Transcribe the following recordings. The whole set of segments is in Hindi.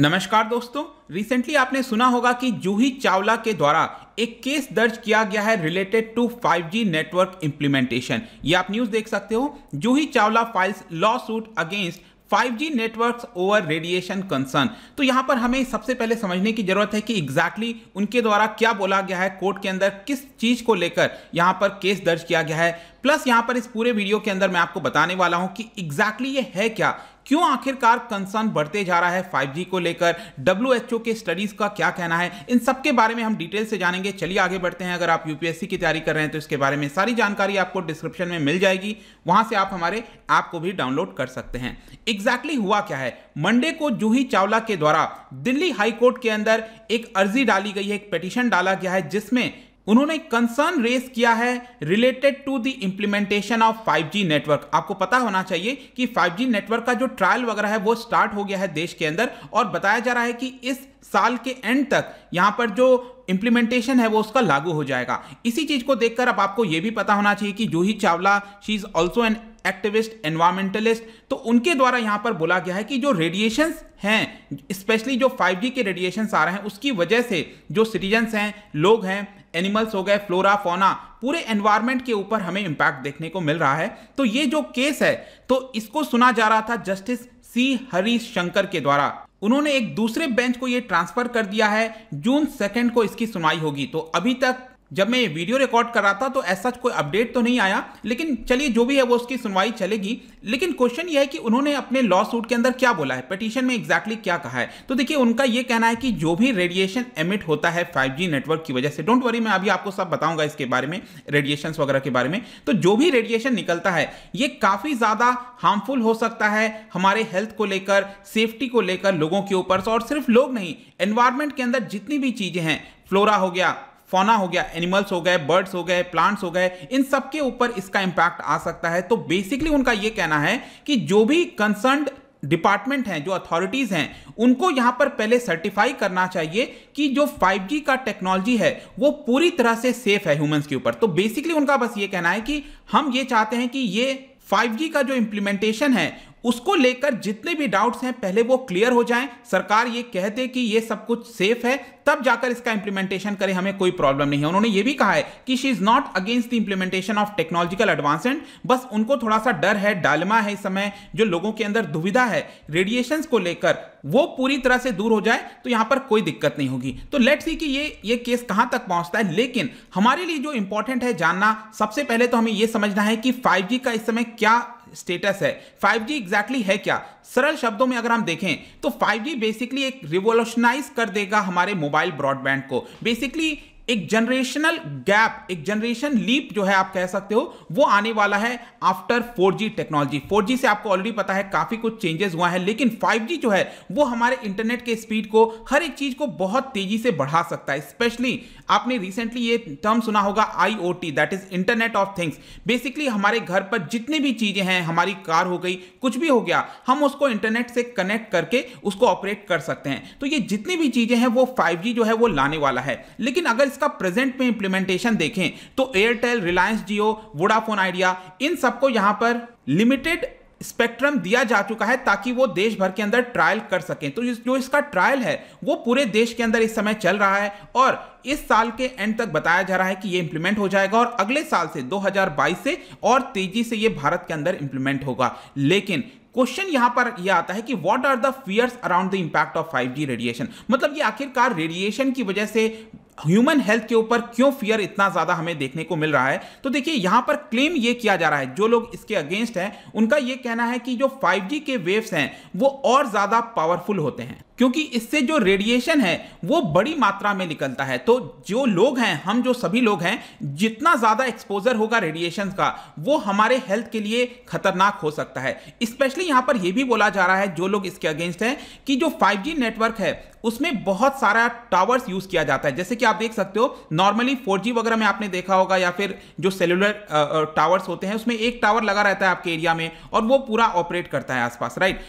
नमस्कार दोस्तों रिसेंटली आपने सुना होगा कि जूही चावला के द्वारा एक केस दर्ज किया गया है related to 5G network implementation ये आप न्यूज़ देख सकते हो Juhi Chawla files lawsuit against 5G networks over radiation concern तो यहां पर हमें सबसे पहले समझने की जरूरत है कि एग्जैक्टली exactly उनके द्वारा क्या बोला गया है कोर्ट के अंदर किस चीज को लेकर यहां पर केस दर्ज किया गया है प्लस यहां पर इस पूरे वीडियो के अंदर मैं आपको बताने वाला हूं कि एग्जैक्टली exactly ये है क्या क्यों आखिरकार कंसर्न बढ़ते जा रहा है 5G को लेकर डब्ल्यू के स्टडीज का क्या कहना है इन सब के बारे में हम डिटेल से जानेंगे चलिए आगे बढ़ते हैं अगर आप यूपीएससी की तैयारी कर रहे हैं तो इसके बारे में सारी जानकारी आपको डिस्क्रिप्शन में मिल जाएगी वहां से आप हमारे ऐप को भी डाउनलोड कर सकते हैं एग्जैक्टली exactly हुआ क्या है मंडे को जूही चावला के द्वारा दिल्ली हाईकोर्ट के अंदर एक अर्जी डाली गई है एक पिटिशन डाला गया है जिसमें उन्होंने कंसर्न रेस किया है related to the implementation of 5G network आपको पता होना चाहिए कि 5G नेटवर्क का जो ट्रायल वगैरह है वो स्टार्ट हो गया है देश के अंदर और बताया जा रहा है कि इस साल के एंड तक यहाँ पर जो इम्प्लीमेंटेशन है वो उसका लागू हो जाएगा इसी चीज़ को देखकर अब आपको ये भी पता होना चाहिए कि Juhi Chawla she is also an activist environmentalist तो उनके द्वारा यहाँ पर बोला गया है कि जो रेडिएशंस हैं स्पेशली जो 5G के रेडिएशंस आ रहे हैं उसकी वजह से जो सिटीजन्स हैं लोग हैं एनिमल्स हो गए फ्लोरा फोना पूरे एनवायरमेंट के ऊपर हमें इम्पैक्ट देखने को मिल रहा है तो ये जो केस है तो इसको सुना जा रहा था जस्टिस सी हरीश शंकर के द्वारा उन्होंने एक दूसरे बेंच को ये ट्रांसफर कर दिया है जून सेकेंड को इसकी सुनवाई होगी तो अभी तक जब मैं ये वीडियो रिकॉर्ड कर रहा था तो ऐसा कोई अपडेट तो नहीं आया लेकिन चलिए जो भी है वो उसकी सुनवाई चलेगी लेकिन क्वेश्चन ये है कि उन्होंने अपने लॉ सूट के अंदर क्या बोला है पटिशन में एग्जैक्टली exactly क्या कहा है तो देखिए उनका ये कहना है कि जो भी रेडिएशन एमिट होता है 5G नेटवर्क की वजह से डोंट वरी मैं अभी आपको सब बताऊंगा इसके बारे में रेडिएशन वगैरह के बारे में तो जो भी रेडिएशन निकलता है ये काफ़ी ज़्यादा हार्मफुल हो सकता है हमारे हेल्थ को लेकर सेफ्टी को लेकर लोगों के ऊपर और सिर्फ लोग नहीं एनवायरमेंट के अंदर जितनी भी चीज़ें हैं फ्लोरा हो गया फोना हो गया एनिमल्स हो गए बर्ड्स हो गए प्लांट्स हो गए इन सबके ऊपर इसका इंपैक्ट आ सकता है तो बेसिकली उनका यह कहना है कि जो भी कंसर्न डिपार्टमेंट हैं जो अथॉरिटीज़ हैं उनको यहां पर पहले सर्टिफाई करना चाहिए कि जो 5G का टेक्नोलॉजी है वो पूरी तरह से सेफ है ह्यूमंस के ऊपर तो बेसिकली उनका बस ये कहना है कि हम ये चाहते हैं कि ये 5G का जो इम्प्लीमेंटेशन है उसको लेकर जितने भी डाउट्स हैं पहले वो क्लियर हो जाएं सरकार ये कहते कि ये सब कुछ सेफ है तब जाकर इसका इंप्लीमेंटेशन करें हमें कोई प्रॉब्लम नहीं है उन्होंने ये भी कहा है कि she is not against the implementation of technological advancement बस उनको थोड़ा सा डर है डालमा है इस समय जो लोगों के अंदर दुविधा है रेडिएशन को लेकर वो पूरी तरह से दूर हो जाए तो यहां पर कोई दिक्कत नहीं होगी तो लेट सी कि ये ये केस कहां तक पहुंचता है लेकिन हमारे लिए जो इंपॉर्टेंट है जानना सबसे पहले तो हमें यह समझना है कि 5G का इस समय क्या स्टेटस है 5G एग्जैक्टली है क्या सरल शब्दों में अगर हम देखें तो 5G बेसिकली एक रिवोल्यूशनाइज कर देगा हमारे मोबाइल ब्रॉडबैंड को बेसिकली एक जनरेशनल गैप एक जनरेशन लीप जो है आप कह सकते हो वो आने वाला है आफ्टर 4G टेक्नोलॉजी 4G से आपको ऑलरेडी पता है काफी कुछ चेंजेस हुआ है लेकिन 5G जो है वो हमारे इंटरनेट के स्पीड को हर एक चीज को बहुत तेजी से बढ़ा सकता है स्पेशली आपने रिसेंटली ये टर्म सुना होगा IoT that is internet of things basically हमारे घर पर जितनी भी चीजें हैं हमारी कार हो गई कुछ भी हो गया हम उसको इंटरनेट से कनेक्ट करके उसको ऑपरेट कर सकते हैं तो ये जितनी भी चीजें हैं वो 5G जो है वो लाने वाला है लेकिन अगर इसका प्रेजेंट में इंप्लीमेंटेशन कॉम्पिटिशन देखें तो एयरटेल रिलायंस जियो वोडाफोन आइडिया इन सबको यहां पर लिमिटेड स्पेक्ट्रम दिया जा चुका है ताकि वो देश भर के अंदर ट्रायल कर सकें तो जो इसका ट्रायल है वो पूरे देश के अंदर इस समय चल रहा है और इस साल के एंड तक बताया जा रहा है कि ये इंप्लीमेंट हो जाएगा और अगले साल से 2022 से और तेजी से ये भारत के अंदर इंप्लीमेंट होगा लेकिन क्वेश्चन यहां पर ये यह आता है कि what are the fears around the impact of 5G radiation मतलब ये आखिरकार रेडिएशन की वजह से ह्यूमन हेल्थ के ऊपर क्यों फियर इतना ज़्यादा हमें देखने को मिल रहा है तो देखिए यहां पर क्लेम ये किया जा रहा है जो लोग इसके अगेंस्ट हैं उनका ये कहना है कि जो 5G के वेव्स हैं वो और ज़्यादा पावरफुल होते हैं क्योंकि इससे जो रेडिएशन है वो बड़ी मात्रा में निकलता है तो जो लोग हैं हम जो सभी लोग हैं जितना ज़्यादा एक्सपोजर होगा रेडिएशन का वो हमारे हेल्थ के लिए खतरनाक हो सकता है स्पेशली यहाँ पर यह भी बोला जा रहा है जो लोग इसके अगेंस्ट हैं कि जो 5G नेटवर्क है उसमें बहुत सारा टावर्स यूज किया जाता है जैसे कि आप देख सकते हो नॉर्मली 4G वगैरह में आपने देखा होगा या फिर जो सेलुलर टावर्स होते हैं उसमें एक टावर लगा रहता है आपके एरिया में और वो पूरा ऑपरेट करता है आसपास राइट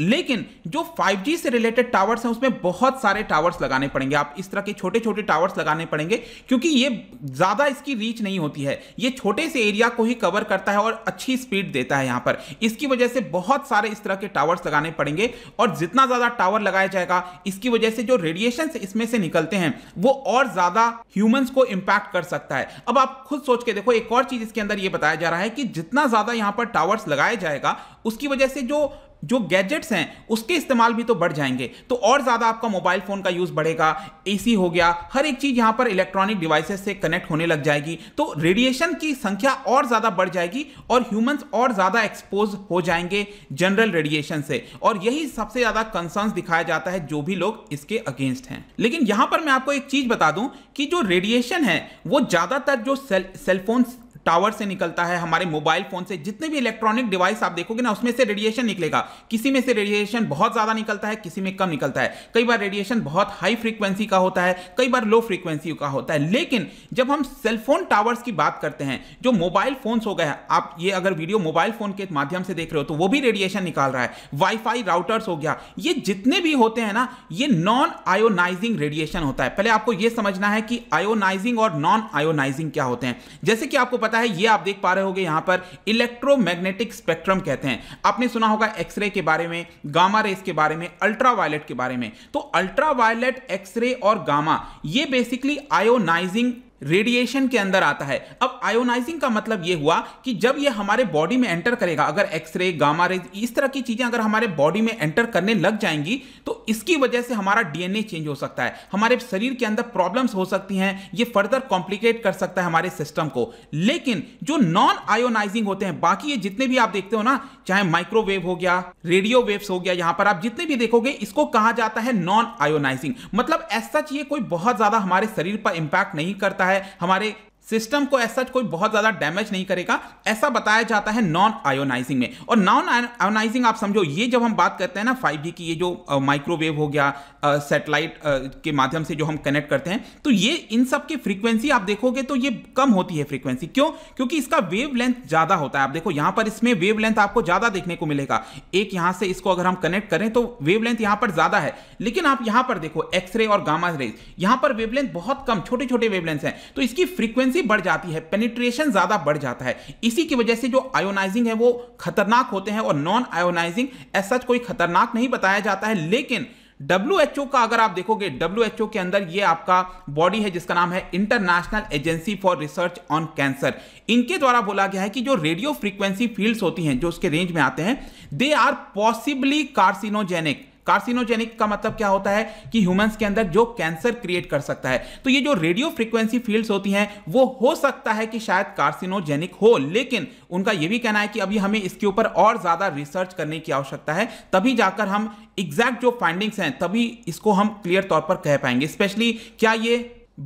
लेकिन जो 5G से रिलेटेड टावर्स हैं उसमें बहुत सारे टावर्स लगाने पड़ेंगे आप इस तरह के छोटे छोटे टावर्स लगाने पड़ेंगे क्योंकि ये ज़्यादा इसकी रीच नहीं होती है ये छोटे से एरिया को ही कवर करता है और अच्छी स्पीड देता है यहाँ पर इसकी वजह से बहुत सारे इस तरह के टावर्स लगाने पड़ेंगे और जितना ज़्यादा टावर लगाया जाएगा इसकी वजह से जो रेडिएशन इसमें से निकलते हैं वो और ज़्यादा ह्यूमन्स को इम्पैक्ट कर सकता है अब आप खुद सोच के देखो एक और चीज़ इसके अंदर ये बताया जा रहा है कि जितना ज़्यादा यहाँ पर टावर्स लगाया जाएगा उसकी वजह से जो जो गैजेट्स हैं उसके इस्तेमाल भी तो बढ़ जाएंगे तो और ज़्यादा आपका मोबाइल फ़ोन का यूज़ बढ़ेगा एसी हो गया हर एक चीज़ यहाँ पर इलेक्ट्रॉनिक डिवाइसेस से कनेक्ट होने लग जाएगी तो रेडिएशन की संख्या और ज़्यादा बढ़ जाएगी और ह्यूमंस और ज़्यादा एक्सपोज हो जाएंगे जनरल रेडिएशन से और यही सबसे ज़्यादा कंसर्न दिखाया जाता है जो भी लोग इसके अगेंस्ट हैं लेकिन यहाँ पर मैं आपको एक चीज़ बता दूँ कि जो रेडिएशन है वो ज़्यादातर जो सेल सेलफोन्स टावर से निकलता है हमारे मोबाइल फोन से जितने भी इलेक्ट्रॉनिक डिवाइस आप देखोगे ना उसमें से रेडिएशन निकलेगा किसी में से रेडिएशन बहुत ज़्यादा निकलता है किसी में कम निकलता है कई बार रेडिएशन बहुत हाई फ्रीक्वेंसी का होता है कई बार लो फ्रीक्वेंसी का होता है लेकिन जब हम सेलफोन टावर्स की बात करते हैं जो मोबाइल फोन्स हो गए आप ये अगर वीडियो मोबाइल फोन के माध्यम से देख रहे हो तो वो भी रेडिएशन निकाल रहा है वाईफाई राउटर्स हो गया ये जितने भी होते हैं ना ये नॉन आयोनाइजिंग रेडिएशन होता है पहले आपको ये समझना है कि आयोनाइजिंग और नॉन आयोनाइजिंग क्या होते हैं जैसे कि आपको पता जाता है ये आप देख पा रहे होगे यहाँ पर इलेक्ट्रोमैग्नेटिक स्पेक्ट्रम कहते हैं आपने सुना होगा एक्सरे के बारे में गामा रेस के बारे में अल्ट्रावायलेट के बारे में तो अल्ट्रावायलेट एक्सरे और गामा ये बेसिकली आयोनाइजिंग रेडिएशन के अंदर आता है अब आयोनाइजिंग का मतलब यह हुआ कि जब ये हमारे बॉडी में एंटर करेगा अगर एक्सरे गामा रेज इस तरह की चीजें अगर हमारे बॉडी में एंटर करने लग जाएंगी तो इसकी वजह से हमारा डीएनए चेंज हो सकता है हमारे शरीर के अंदर प्रॉब्लम्स हो सकती हैं ये फर्दर कॉम्प्लिकेट कर सकता है हमारे सिस्टम को लेकिन जो नॉन आयोनाइजिंग होते हैं बाकी ये जितने भी आप देखते हो ना चाहे माइक्रोवेव हो गया रेडियो वेव्स हो गया यहां पर आप जितने भी देखोगे इसको कहा जाता है नॉन आयोनाइजिंग मतलब ऐसा चाहिए कोई बहुत ज्यादा हमारे शरीर पर इंपैक्ट नहीं करता है है हमारे सिस्टम को ऐसा कोई बहुत ज़्यादा डैमेज नहीं करेगा ऐसा बताया जाता है नॉन आयोनाइजिंग में और नॉन आयोनाइजिंग आप समझो ये जब हम बात करते हैं ना 5G की ये जो माइक्रोवेव हो गया सेटेलाइट के माध्यम से जो हम कनेक्ट करते हैं तो ये इन सब की फ्रीक्वेंसी आप देखोगे तो ये कम होती है फ्रीक्वेंसी क्यों क्योंकि इसका वेव लेंथ ज़्यादा होता है आप देखो यहां पर इसमें वेव लेंथ आपको ज़्यादा देखने को मिलेगा एक यहां से इसको अगर हम कनेक्ट करें तो वेव लेंथ पर ज़्यादा है लेकिन आप यहां पर देखो एक्सरे और गामा रेज यहां पर वेव बहुत कम छोटे छोटे वेव हैं तो इसकी फ्रीक्वेंसी फ्रीक्वेंसी बढ़ जाती है पेनिट्रेशन ज्यादा बढ़ जाता है इसी की वजह से जो आयोनाइजिंग है वो खतरनाक होते हैं और नॉन आयोनाइजिंग एज सच कोई खतरनाक नहीं बताया जाता है लेकिन डब्ल्यू का अगर आप देखोगे डब्ल्यू के अंदर ये आपका बॉडी है जिसका नाम है International Agency for Research on Cancer इनके द्वारा बोला गया है कि जो रेडियो फ्रीक्वेंसी फील्ड्स होती हैं जो उसके रेंज में आते हैं they are possibly carcinogenic carcinogenic का मतलब क्या होता है कि ह्यूमंस के अंदर जो कैंसर क्रिएट कर सकता है तो ये जो रेडियो फ्रिक्वेंसी फील्ड्स होती हैं वो हो सकता है कि शायद कार्सिनोजेनिक हो लेकिन उनका ये भी कहना है कि अभी हमें इसके ऊपर और ज्यादा रिसर्च करने की आवश्यकता है तभी जाकर हम एग्जैक्ट जो फाइंडिंग्स हैं तभी इसको हम क्लियर तौर पर कह पाएंगे स्पेशली क्या ये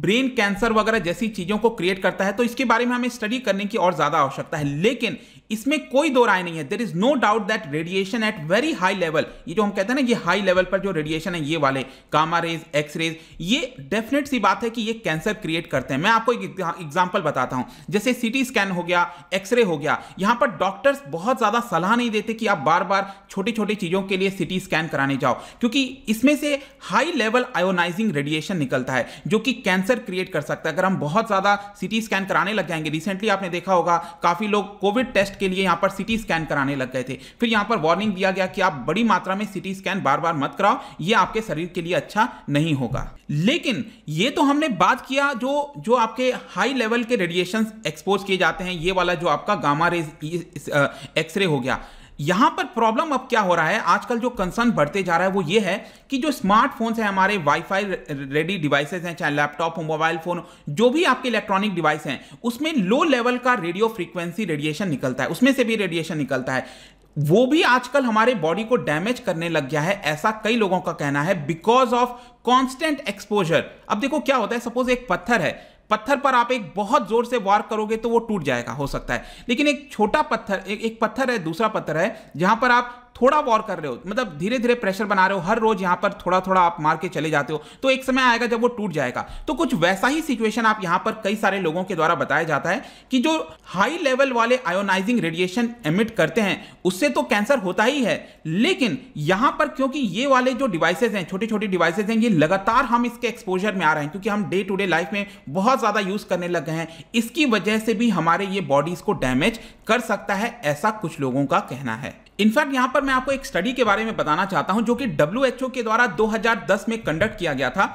ब्रेन कैंसर वगैरह जैसी चीजों को क्रिएट करता है तो इसके बारे में हमें स्टडी करने की और ज्यादा आवश्यकता है लेकिन इसमें कोई दो राय नहीं है there is no doubt that radiation at very high level ये जो हम कहते हैं ना ये हाई लेवल पर जो रेडिएशन है ये वाले कामा रेज एक्स रेज ये डेफिनेट सी बात है कि ये कैंसर क्रिएट करते हैं मैं आपको एक एग्जाम्पल बताता हूं जैसे सिटी स्कैन हो गया एक्सरे हो गया यहां पर डॉक्टर्स बहुत ज़्यादा सलाह नहीं देते कि आप बार बार छोटी छोटी चीज़ों के लिए सिटी स्कैन कराने जाओ क्योंकि इसमें से हाई लेवल आयोनाइजिंग रेडिएशन निकलता है जो कि कैंसर क्रिएट कर सकता है अगर हम बहुत ज़्यादा सिटी स्कैन कराने लग जाएंगे रिसेंटली आपने देखा होगा काफ़ी लोग कोविड टेस्ट के लिए यहाँ पर सिटी स्कैन कराने लग गए थे फिर यहाँ पर वार्निंग दिया गया कि आप बड़ी मात्रा में सिटी स्कैन बार बार मत कराओ ये आपके शरीर के लिए अच्छा नहीं होगा लेकिन ये तो हमने बात किया जो जो आपके हाई लेवल के रेडिएशन एक्सपोज किए जाते हैं ये वाला जो आपका गामा रेज एक्सरे हो गया यहां पर प्रॉब्लम अब क्या हो रहा है आजकल जो कंसर्न बढ़ते जा रहा है वो ये है कि जो स्मार्टफोन्स हैं हमारे वाईफाई रेडी डिवाइसेस हैं चाहे लैपटॉप हो मोबाइल फोन जो भी आपके इलेक्ट्रॉनिक डिवाइस हैं उसमें लो लेवल का रेडियो फ्रीक्वेंसी रेडिएशन निकलता है उसमें से भी रेडिएशन निकलता है वो भी आजकल हमारे बॉडी को डैमेज करने लग गया है ऐसा कई लोगों का कहना है बिकॉज ऑफ कॉन्स्टेंट एक्सपोजर अब देखो क्या होता है सपोज एक पत्थर है पत्थर पर आप एक बहुत जोर से वार करोगे तो वो टूट जाएगा हो सकता है लेकिन एक छोटा पत्थर एक, एक पत्थर है दूसरा पत्थर है जहां पर आप थोड़ा वॉर कर रहे हो मतलब धीरे धीरे प्रेशर बना रहे हो हर रोज यहाँ पर थोड़ा थोड़ा आप मार के चले जाते हो तो एक समय आएगा जब वो टूट जाएगा तो कुछ वैसा ही सिचुएशन आप यहाँ पर कई सारे लोगों के द्वारा बताया जाता है कि जो हाई लेवल वाले आयोनाइजिंग रेडिएशन एमिट करते हैं उससे तो कैंसर होता ही है लेकिन यहाँ पर क्योंकि ये वाले जो डिवाइसेज हैं छोटी छोटी डिवाइसेज हैं ये लगातार हम इसके एक्सपोजर में आ रहे हैं क्योंकि हम डे टू डे लाइफ में बहुत ज़्यादा यूज़ करने लग गए हैं इसकी वजह से भी हमारे ये बॉडीज़ को डैमेज कर सकता है ऐसा कुछ लोगों का कहना है इनफैक्ट यहां पर मैं आपको एक स्टडी के बारे में बताना चाहता हूं जो कि डब्ल्यू के द्वारा 2010 में कंडक्ट किया गया था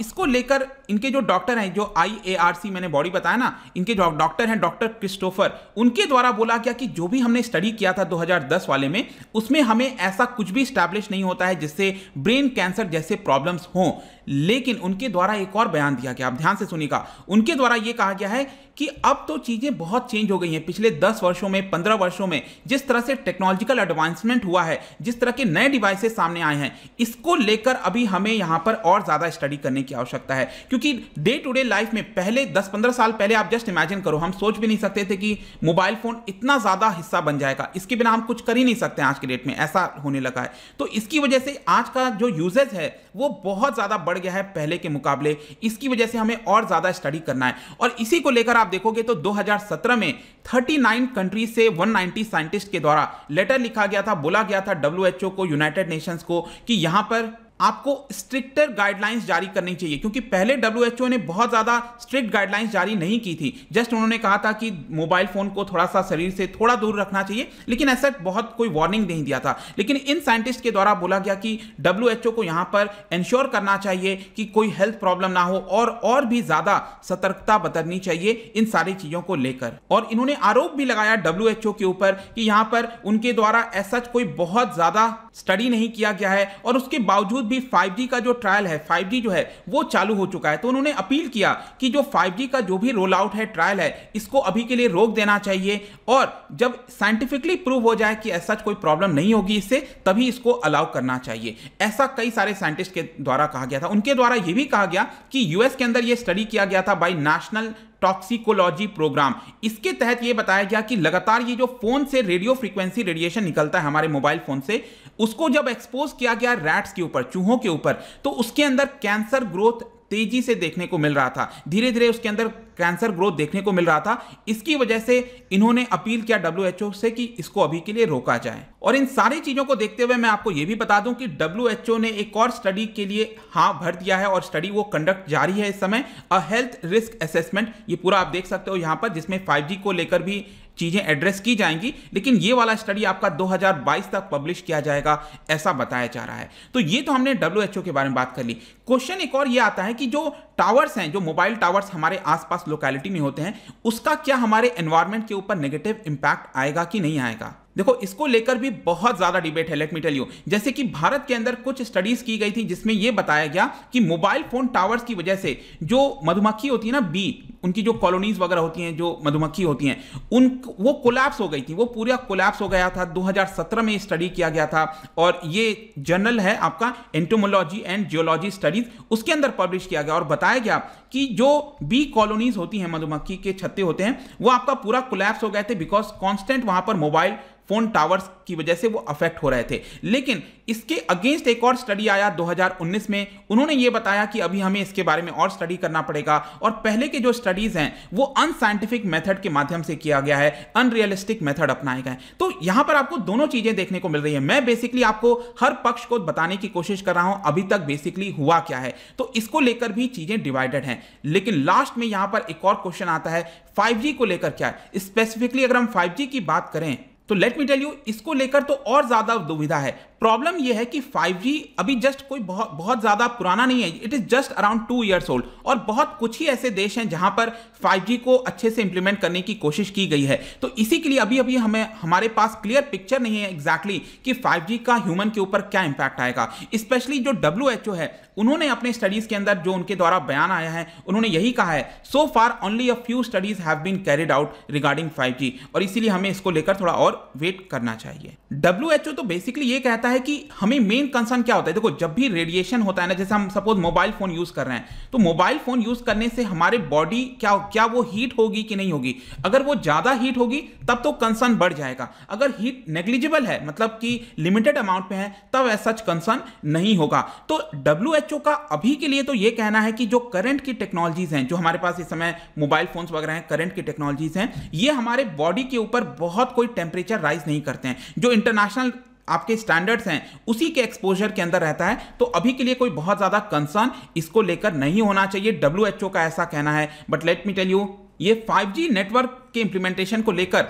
इसको लेकर इनके जो डॉक्टर हैं जो आई मैंने बॉडी बताया ना इनके जो डॉक्टर हैं डॉक्टर क्रिस्टोफर उनके द्वारा बोला गया कि जो भी हमने स्टडी किया था 2010 वाले में उसमें हमें ऐसा कुछ भी स्टैब्लिश नहीं होता है जिससे ब्रेन कैंसर जैसे प्रॉब्लम्स हों लेकिन उनके द्वारा एक और बयान दिया गया आप ध्यान से सुनिएगा उनके द्वारा यह कहा गया है कि अब तो चीजें बहुत चेंज हो गई हैं पिछले दस वर्षों में पंद्रह वर्षों में जिस तरह से टेक्नोलॉजी टेक्नोलॉजिकल एडवांसमेंट हुआ है जिस तरह के नए डिवाइसेस सामने आए हैं इसको लेकर अभी हमें यहाँ पर और ज़्यादा स्टडी करने की आवश्यकता है क्योंकि डे टू डे लाइफ में पहले दस पंद्रह साल पहले आप जस्ट इमेजिन करो हम सोच भी नहीं सकते थे कि मोबाइल फ़ोन इतना ज़्यादा हिस्सा बन जाएगा इसके बिना हम कुछ कर ही नहीं सकते आज के डेट में ऐसा होने लगा है तो इसकी वजह से आज का जो यूजेज है वो बहुत ज़्यादा बढ़ गया है पहले के मुकाबले इसकी वजह से हमें और ज़्यादा स्टडी करना है और इसी को लेकर आप देखोगे तो 2017 में 39 कंट्री से 190 साइंटिस्ट के द्वारा लेटर लेटर लिखा गया था बोला गया था डब्ल्यू को यूनाइटेड नेशंस को कि यहां पर आपको स्ट्रिक्टर गाइडलाइंस जारी करनी चाहिए क्योंकि पहले डब्ल्यू ने बहुत ज़्यादा स्ट्रिक्ट गाइडलाइंस जारी नहीं की थी जस्ट उन्होंने कहा था कि मोबाइल फ़ोन को थोड़ा सा शरीर से थोड़ा दूर रखना चाहिए लेकिन ऐसा बहुत कोई वार्निंग नहीं दिया था लेकिन इन साइंटिस्ट के द्वारा बोला गया कि डब्ल्यू को यहां पर इंश्योर करना चाहिए कि कोई हेल्थ प्रॉब्लम ना हो और और भी ज़्यादा सतर्कता बतरनी चाहिए इन सारी चीज़ों को लेकर और इन्होंने आरोप भी लगाया डब्ल्यू के ऊपर कि यहां पर उनके द्वारा ऐसा कोई बहुत ज़्यादा स्टडी नहीं किया गया है और उसके बावजूद बावजूद भी 5G का जो ट्रायल है 5G जो है वो चालू हो चुका है तो उन्होंने अपील किया कि जो 5G का जो भी रोल आउट है ट्रायल है इसको अभी के लिए रोक देना चाहिए और जब साइंटिफिकली प्रूव हो जाए कि ऐसा कोई प्रॉब्लम नहीं होगी इससे तभी इसको अलाउ करना चाहिए ऐसा कई सारे साइंटिस्ट के द्वारा कहा गया था उनके द्वारा यह भी कहा गया कि यूएस के अंदर यह स्टडी किया गया था बाई नेशनल टॉक्सिकोलॉजी प्रोग्राम इसके तहत ये बताया गया कि लगातार ये जो फोन से रेडियो फ्रीक्वेंसी रेडिएशन निकलता है हमारे मोबाइल फोन से उसको जब एक्सपोज किया गया रैट्स के ऊपर चूहों के ऊपर तो उसके अंदर कैंसर ग्रोथ तेजी से देखने को मिल रहा था धीरे धीरे उसके अंदर कैंसर ग्रोथ देखने को मिल रहा था इसकी वजह से इन्होंने अपील किया डब्ल्यू से कि इसको अभी के लिए रोका जाए और इन सारी चीजों को देखते हुए मैं आपको यह भी बता दूं कि डब्ल्यू ने एक और स्टडी के लिए हाँ भर दिया है और स्टडी वो कंडक्ट जारी है इस समय अ हेल्थ रिस्क असेसमेंट ये पूरा आप देख सकते हो यहाँ पर जिसमें फाइव को लेकर भी चीज़ें एड्रेस की जाएंगी लेकिन ये वाला स्टडी आपका 2022 तक पब्लिश किया जाएगा ऐसा बताया जा रहा है तो ये तो हमने डब्ल्यू के बारे में बात कर ली क्वेश्चन एक और ये आता है कि जो टावर्स हैं जो मोबाइल टावर्स हमारे आसपास लोकेलिटी में होते हैं उसका क्या हमारे एनवायरमेंट के ऊपर नेगेटिव इंपैक्ट आएगा कि नहीं आएगा देखो इसको लेकर भी बहुत ज़्यादा डिबेट है लेट मी टेल यू जैसे कि भारत के अंदर कुछ स्टडीज़ की गई थी जिसमें यह बताया गया कि मोबाइल फ़ोन टावर्स की वजह से जो मधुमक्खी होती है ना बी उनकी जो कॉलोनीज वगैरह होती हैं जो मधुमक्खी होती हैं उन वो कोलैप्स हो गई थी वो पूरा कोलैप्स हो गया था 2017 में स्टडी किया गया था और ये जर्नल है आपका एंटोमोलॉजी एंड जियोलॉजी स्टडीज उसके अंदर पब्लिश किया गया और बताया गया कि जो बी कॉलोनीज होती हैं मधुमक्खी के छत्ते होते हैं वो आपका पूरा कोलैप्स हो गए थे बिकॉज कॉन्स्टेंट वहां पर मोबाइल फ़ोन टावर्स की वजह से वो अफेक्ट हो रहे थे लेकिन इसके अगेंस्ट एक और स्टडी आया 2019 में उन्होंने ये बताया कि अभी हमें इसके बारे में और स्टडी करना पड़ेगा और पहले के जो स्टडीज़ हैं वो अनसाइंटिफिक मेथड के माध्यम से किया गया है अनरियलिस्टिक मेथड अपनाए गए तो यहां पर आपको दोनों चीज़ें देखने को मिल रही है मैं बेसिकली आपको हर पक्ष को बताने की कोशिश कर रहा हूं अभी तक बेसिकली हुआ क्या है तो इसको लेकर भी चीज़ें डिवाइडेड हैं लेकिन लास्ट में यहां पर एक और क्वेश्चन आता है 5G को लेकर क्या है स्पेसिफिकली अगर हम 5G की बात करें तो लेट मी टेल यू इसको लेकर तो और ज्यादा दुविधा है प्रॉब्लम यह है कि 5G अभी जस्ट कोई बहुत बहुत ज़्यादा पुराना नहीं है it is just around two years old और बहुत कुछ ही ऐसे देश हैं जहां पर 5G को अच्छे से इंप्लीमेंट करने की कोशिश की गई है तो इसी के लिए अभी अभी हमें हमारे पास क्लियर पिक्चर नहीं है एग्जैक्टली exactly कि 5G का ह्यूमन के ऊपर क्या इंपैक्ट आएगा स्पेशली जो डब्ल्यू है उन्होंने अपने स्टडीज़ के अंदर जो उनके द्वारा बयान आया है उन्होंने यही कहा है so far only a few studies have been carried out regarding five और इसीलिए हमें इसको लेकर थोड़ा और वेट करना चाहिए डब्ल्यू तो बेसिकली ये कहता है है कि हमें मेन कंसर्न क्या होता है देखो जब भी रेडिएशन होता है ना जैसे हम सपोज मोबाइल फोन यूज कर रहे हैं तो मोबाइल फोन यूज करने से हमारे बॉडी क्या क्या वो हीट होगी कि नहीं होगी अगर वो ज्यादा हीट होगी तब तो कंसर्न बढ़ जाएगा अगर हीट नेग्लिजिबल है मतलब कि लिमिटेड अमाउंट में है तब ऐसा कंसर्न नहीं होगा तो डब्ल्यू का अभी के लिए तो ये कहना है कि जो करंट की टेक्नोलॉजीज हैं जो हमारे पास इस समय मोबाइल फोन्स वगैरह हैं करंट की टेक्नोलॉजीज हैं ये हमारे बॉडी के ऊपर बहुत कोई टेम्परेचर राइज नहीं करते हैं जो इंटरनेशनल आपके स्टैंडर्ड्स हैं उसी के एक्सपोजर के अंदर रहता है तो अभी के लिए कोई बहुत ज़्यादा कंसर्न इसको लेकर नहीं होना चाहिए डब्ल्यू का ऐसा कहना है but let me tell you ये 5G नेटवर्क के इंप्लीमेंटेशन को लेकर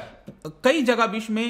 कई जगह विश्व में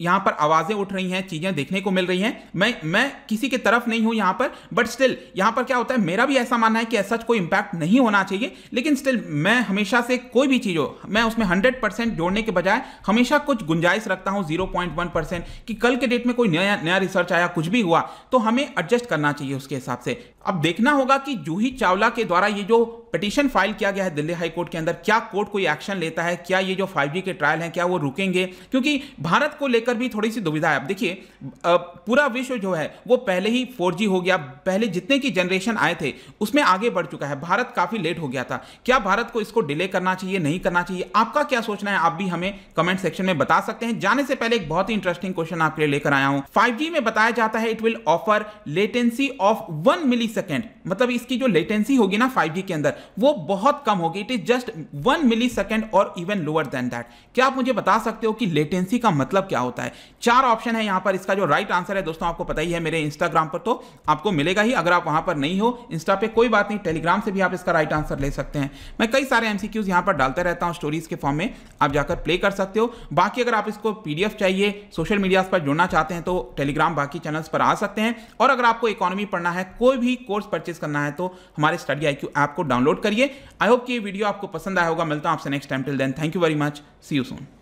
यहाँ पर आवाज़ें उठ रही हैं चीज़ें देखने को मिल रही हैं मैं मैं किसी की तरफ नहीं हूँ यहाँ पर बट स्टिल यहाँ पर क्या होता है मेरा भी ऐसा मानना है कि सच कोई इम्पैक्ट नहीं होना चाहिए लेकिन स्टिल मैं हमेशा से कोई भी चीज़ हो मैं उसमें हंड्रेड परसेंट जोड़ने के बजाय हमेशा कुछ गुंजाइश रखता हूँ जीरो पॉइंट वन परसेंट कि कल के डेट में कोई नया नया रिसर्च आया कुछ भी हुआ तो हमें एडजस्ट करना चाहिए उसके हिसाब से अब देखना होगा कि जूही चावला के द्वारा ये जो पटिशन फाइल किया गया है दिल्ली हाई कोर्ट के अंदर क्या कोर्ट कोई एक्शन लेता है क्या ये जो 5G के ट्रायल हैं क्या वो रुकेंगे क्योंकि भारत को लेकर भी थोड़ी सी दुविधा है अब देखिए पूरा विश्व जो है वो पहले ही 4G हो गया पहले जितने की जनरेशन आए थे उसमें आगे बढ़ चुका है भारत काफ़ी लेट हो गया था क्या भारत को इसको डिले करना चाहिए नहीं करना चाहिए आपका क्या सोचना है आप भी हमें कमेंट सेक्शन में बता सकते हैं जाने से पहले एक बहुत ही इंटरेस्टिंग क्वेश्चन आपके लिए लेकर आया हूँ फाइव में बताया जाता है it will offer latency of one millisecond मतलब इसकी जो लेटेंसी होगी ना 5G के अंदर वो बहुत कम होगी it is just one millisecond और इवन लोअर देन दैट क्या आप मुझे बता सकते हो कि लेटेंसी का मतलब क्या होता है चार ऑप्शन है यहां पर इसका जो राइट right आंसर है दोस्तों आपको पता ही है मेरे इंस्टाग्राम पर तो आपको मिलेगा ही अगर आप वहां पर नहीं हो इंस्टा पे कोई बात नहीं टेलीग्राम से भी आप इसका राइट right आंसर ले सकते हैं मैं कई सारे एमसीक्यूज यहां पर डालता रहता हूं स्टोरीज के फॉर्म में आप जाकर प्ले कर सकते हो बाकी अगर आप इसको पीडीएफ चाहिए सोशल मीडिया पर जुड़ना चाहते हैं तो टेलीग्राम बाकी चैनल्स पर आ सकते हैं और अगर आपको इकोनॉमी पढ़ना है कोई भी कोर्स परचेज करना है तो हमारे स्टडी आई क्यू ऐप को डाउनलोड करिए आई होप कि ये वीडियो आपको पसंद आया होगा मिलता हूँ आपसे next time till then thank you very much see you soon